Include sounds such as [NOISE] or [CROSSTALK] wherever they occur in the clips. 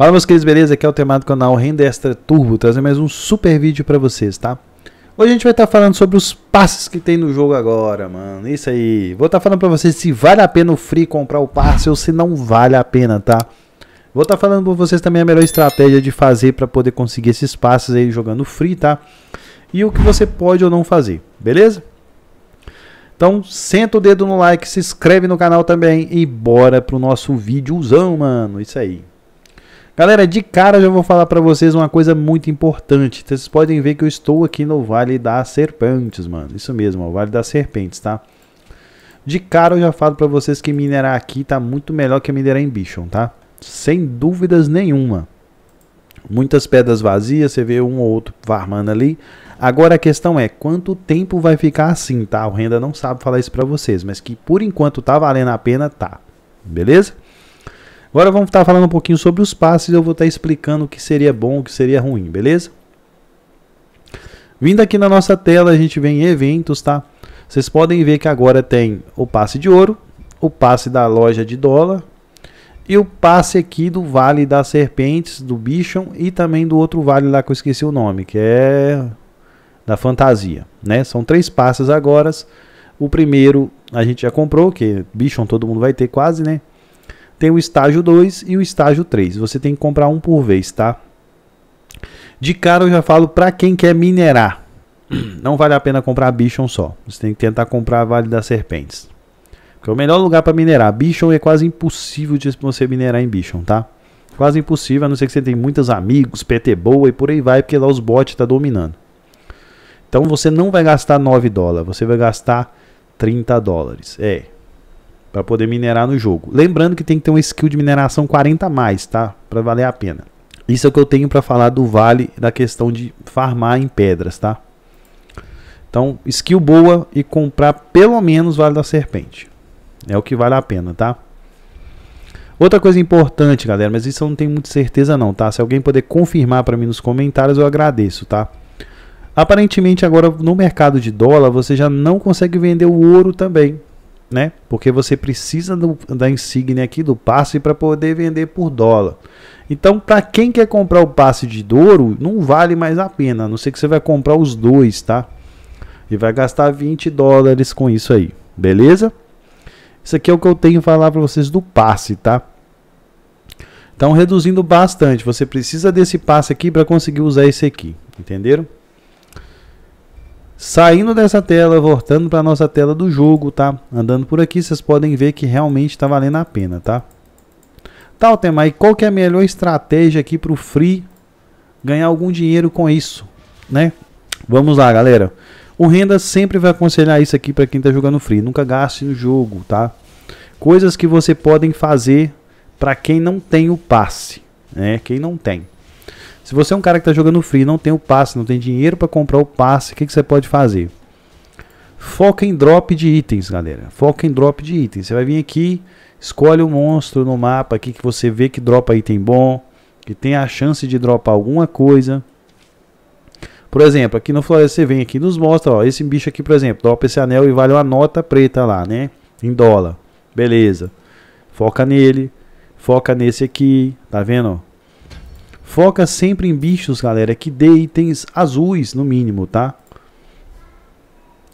Fala meus queridos, beleza? Aqui é o Temado Canal Renda Extra Turbo, trazendo mais um super vídeo para vocês, tá? Hoje a gente vai estar tá falando sobre os passes que tem no jogo agora, mano. Isso aí. Vou estar tá falando para vocês se vale a pena o free comprar o passe ou se não vale a pena, tá? Vou estar tá falando para vocês também a melhor estratégia de fazer para poder conseguir esses passes aí jogando free, tá? E o que você pode ou não fazer, beleza? Então, senta o dedo no like, se inscreve no canal também e bora pro nosso vídeozão, mano. Isso aí. Galera, de cara já vou falar para vocês uma coisa muito importante. Vocês podem ver que eu estou aqui no Vale das Serpentes, mano. Isso mesmo, o Vale das Serpentes, tá? De cara eu já falo para vocês que minerar aqui tá muito melhor que minerar em Bichon, tá? Sem dúvidas nenhuma. Muitas pedras vazias, você vê um ou outro varmando ali. Agora a questão é, quanto tempo vai ficar assim, tá? O Renda não sabe falar isso pra vocês, mas que por enquanto tá valendo a pena, tá. Beleza? Agora vamos estar tá falando um pouquinho sobre os passes, eu vou estar tá explicando o que seria bom, o que seria ruim, beleza? Vindo aqui na nossa tela, a gente vem em eventos, tá? Vocês podem ver que agora tem o passe de ouro, o passe da loja de dólar e o passe aqui do Vale das Serpentes, do Bichon e também do outro vale lá que eu esqueci o nome, que é da fantasia, né? São três passes agora. O primeiro a gente já comprou, que Bichon todo mundo vai ter quase, né? Tem o estágio 2 e o estágio 3. Você tem que comprar um por vez, tá? De cara eu já falo para quem quer minerar. [CLEARS THROAT] Não vale a pena comprar Bichon só. Você tem que tentar comprar Vale das Serpentes. Porque é o melhor lugar para minerar. Bichon é quase impossível de você minerar em Bichon, tá? Quase impossível, a não ser que você tenha muitos amigos, PT boa e por aí vai, porque lá os bots tá dominando. Então você não vai gastar 9 dólares, você vai gastar 30 dólares. É, para poder minerar no jogo. Lembrando que tem que ter um skill de mineração 40 a mais, tá? Para valer a pena. Isso é o que eu tenho para falar do vale da questão de farmar em pedras, tá? Então, skill boa e comprar pelo menos Vale da Serpente. É o que vale a pena, tá? Outra coisa importante, galera, mas isso eu não tenho muita certeza não, tá? Se alguém puder confirmar para mim nos comentários, eu agradeço, tá? Aparentemente agora no mercado de dólar você já não consegue vender o ouro também, né? Porque você precisa do, da insígnia aqui do passe para poder vender por dólar. Então, para quem quer comprar o passe de Douro, não vale mais a pena, a não ser que você vai comprar os dois, tá? E vai gastar 20 dólares com isso aí, beleza? Isso aqui é o que eu tenho a falar para vocês do passe, tá? Então, reduzindo bastante, você precisa desse passe aqui para conseguir usar esse aqui, entenderam? Saindo dessa tela, voltando para nossa tela do jogo, tá? Andando por aqui, vocês podem ver que realmente está valendo a pena, tá? Tá, tema e qual que é a melhor estratégia aqui para o Free ganhar algum dinheiro com isso, né? Vamos lá, galera. O Renda sempre vai aconselhar isso aqui para quem está jogando Free. Nunca gaste no jogo, tá? Coisas que você podem fazer para quem não tem o passe, né? Quem não tem. Se você é um cara que está jogando free, não tem o passe, não tem dinheiro para comprar o passe, o que, que você pode fazer? Foca em drop de itens, galera. Foca em drop de itens. Você vai vir aqui, escolhe o um monstro no mapa aqui que você vê que dropa item bom, que tem a chance de dropar alguma coisa. Por exemplo, aqui no Floresta você vem aqui e nos mostra, ó, esse bicho aqui, por exemplo, dropa esse anel e vale uma nota preta lá, né? Em dólar. Beleza. Foca nele. Foca nesse aqui, tá vendo? Foca sempre em bichos, galera, que dê itens azuis, no mínimo, tá?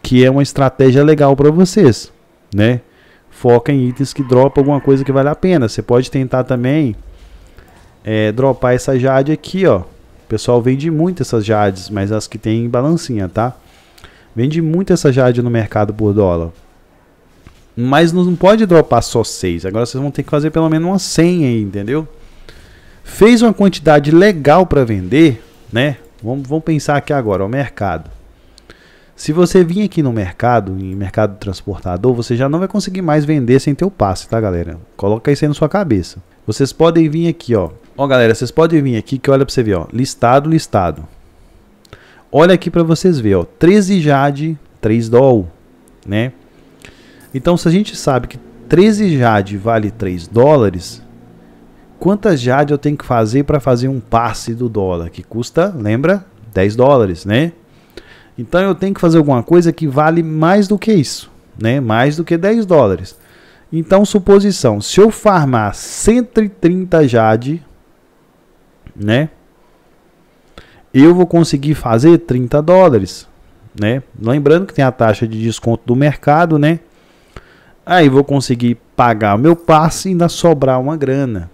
Que é uma estratégia legal para vocês, né? Foca em itens que dropa alguma coisa que vale a pena. Você pode tentar também é, dropar essa jade aqui, ó. O pessoal vende muito essas jades, mas as que tem balancinha, tá? Vende muito essa jade no mercado por dólar. Mas não pode dropar só 6. Agora vocês vão ter que fazer pelo menos uma 100 aí, entendeu? fez uma quantidade legal para vender, né? Vamos, vamos pensar aqui agora, o mercado. Se você vir aqui no mercado, em mercado transportador, você já não vai conseguir mais vender sem ter o passe, tá, galera? Coloca isso aí na sua cabeça. Vocês podem vir aqui, ó. Ó, galera, vocês podem vir aqui que olha para você ver, ó. Listado, listado. Olha aqui para vocês ver, ó. 13 Jade, 3 doll, né? Então, se a gente sabe que 13 Jade vale 3 dólares, quantas Jade eu tenho que fazer para fazer um passe do dólar, que custa, lembra, 10 dólares, né? Então eu tenho que fazer alguma coisa que vale mais do que isso, né? Mais do que 10 dólares. Então, suposição, se eu farmar 130 Jade, né? Eu vou conseguir fazer 30 dólares, né? Lembrando que tem a taxa de desconto do mercado, né? Aí vou conseguir pagar o meu passe e ainda sobrar uma grana,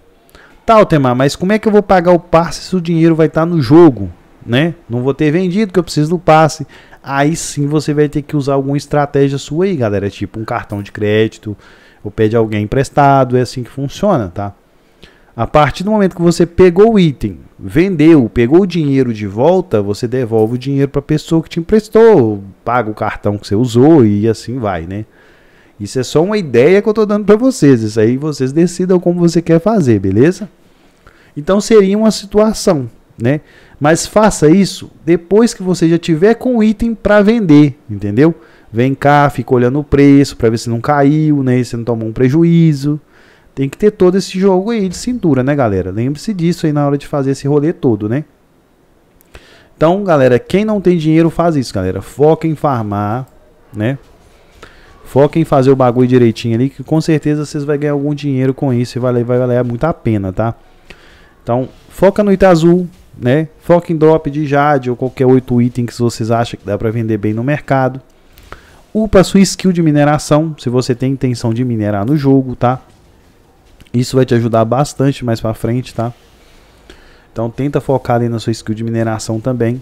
Tá, Altemar, mas como é que eu vou pagar o passe se o dinheiro vai estar tá no jogo? Né? Não vou ter vendido, que eu preciso do passe. Aí sim você vai ter que usar alguma estratégia sua aí, galera. É tipo um cartão de crédito, ou pede alguém emprestado, é assim que funciona, tá? A partir do momento que você pegou o item, vendeu, pegou o dinheiro de volta, você devolve o dinheiro para a pessoa que te emprestou, paga o cartão que você usou e assim vai, né? Isso é só uma ideia que eu estou dando para vocês. Isso aí vocês decidam como você quer fazer, beleza? Então seria uma situação, né? Mas faça isso depois que você já tiver com o item para vender, entendeu? Vem cá, fica olhando o preço para ver se não caiu, né? Se não tomou um prejuízo. Tem que ter todo esse jogo aí de cintura, né, galera? Lembre-se disso aí na hora de fazer esse rolê todo, né? Então, galera, quem não tem dinheiro faz isso, galera. Foca em farmar, né? Foca em fazer o bagulho direitinho ali, que com certeza vocês vão ganhar algum dinheiro com isso e vai, vai valer muito a pena, tá? Então, foca no Itazul, né? Foca em drop de jade ou qualquer outro item que vocês acham que dá para vender bem no mercado. Upa sua skill de mineração, se você tem intenção de minerar no jogo, tá? Isso vai te ajudar bastante mais para frente, tá? Então tenta focar ali na sua skill de mineração também.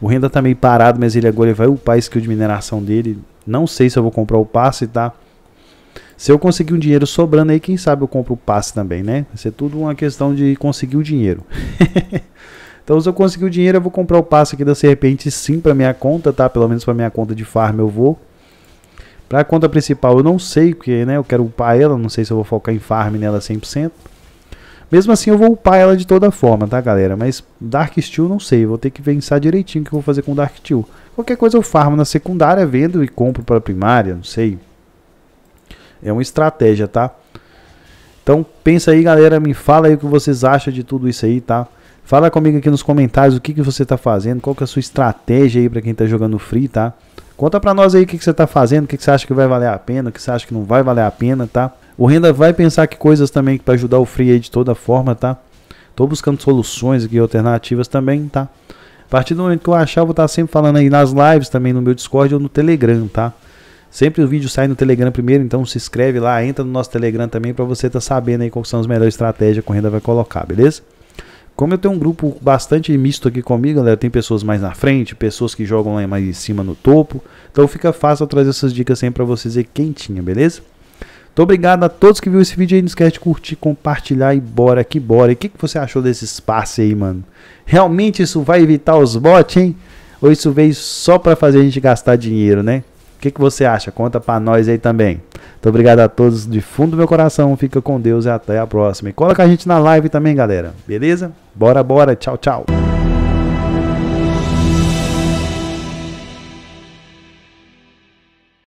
O Renda tá meio parado, mas ele agora vai upar a skill de mineração dele. Não sei se eu vou comprar o passe, tá? Se eu conseguir um dinheiro sobrando aí, quem sabe eu compro o passe também, né? Vai ser tudo uma questão de conseguir o dinheiro. [LAUGHS] então, se eu conseguir o dinheiro, eu vou comprar o passe aqui da Serpente sim para minha conta, tá? Pelo menos para minha conta de farm eu vou. Para a conta principal eu não sei, porque né, eu quero upar ela, não sei se eu vou focar em farm nela 100%. Mesmo assim eu vou upar ela de toda forma, tá galera? Mas Dark Steel não sei, vou ter que pensar direitinho o que eu vou fazer com Dark Steel. Qualquer coisa eu farmo na secundária, vendo e compro para primária, não sei. É uma estratégia, tá? Então pensa aí galera, me fala aí o que vocês acham de tudo isso aí, tá? Fala comigo aqui nos comentários o que, que você está fazendo, qual que é a sua estratégia aí para quem está jogando free, tá? Conta para nós aí o que, que você está fazendo, o que, que você acha que vai valer a pena, o que você acha que não vai valer a pena, tá? O Renda vai pensar que coisas também para ajudar o Free aí de toda forma, tá? Tô buscando soluções aqui, alternativas também, tá? A partir do momento que eu achar, eu vou estar tá sempre falando aí nas lives também no meu Discord ou no Telegram, tá? Sempre o vídeo sai no Telegram primeiro, então se inscreve lá, entra no nosso Telegram também para você estar tá sabendo aí quais são as melhores estratégias que o Renda vai colocar, beleza? Como eu tenho um grupo bastante misto aqui comigo, galera, tem pessoas mais na frente, pessoas que jogam lá mais em cima no topo, então fica fácil eu trazer essas dicas sempre para vocês aí quentinha, beleza? Muito obrigado a todos que viram esse vídeo aí. Não esquece de curtir, compartilhar e bora que bora. E o que, que você achou desse espaço aí, mano? Realmente isso vai evitar os bots, hein? Ou isso veio só para fazer a gente gastar dinheiro, né? O que, que você acha? Conta para nós aí também. Muito obrigado a todos de fundo do meu coração. Fica com Deus e até a próxima. E coloca a gente na live também, galera. Beleza? Bora, bora. Tchau, tchau.